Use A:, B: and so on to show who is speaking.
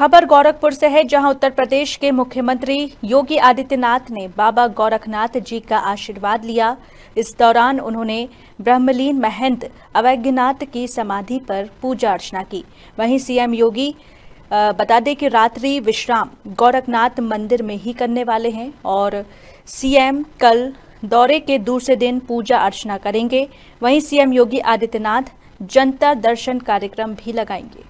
A: खबर गोरखपुर से है जहां उत्तर प्रदेश के मुख्यमंत्री योगी आदित्यनाथ ने बाबा गोरखनाथ जी का आशीर्वाद लिया इस दौरान उन्होंने ब्रह्मलीन महंत अवैज्ञनाथ की समाधि पर पूजा अर्चना की वहीं सीएम योगी बता दें कि रात्रि विश्राम गोरखनाथ मंदिर में ही करने वाले हैं और सीएम कल दौरे के दूसरे दिन पूजा अर्चना करेंगे वहीं सीएम योगी आदित्यनाथ जनता दर्शन कार्यक्रम भी लगाएंगे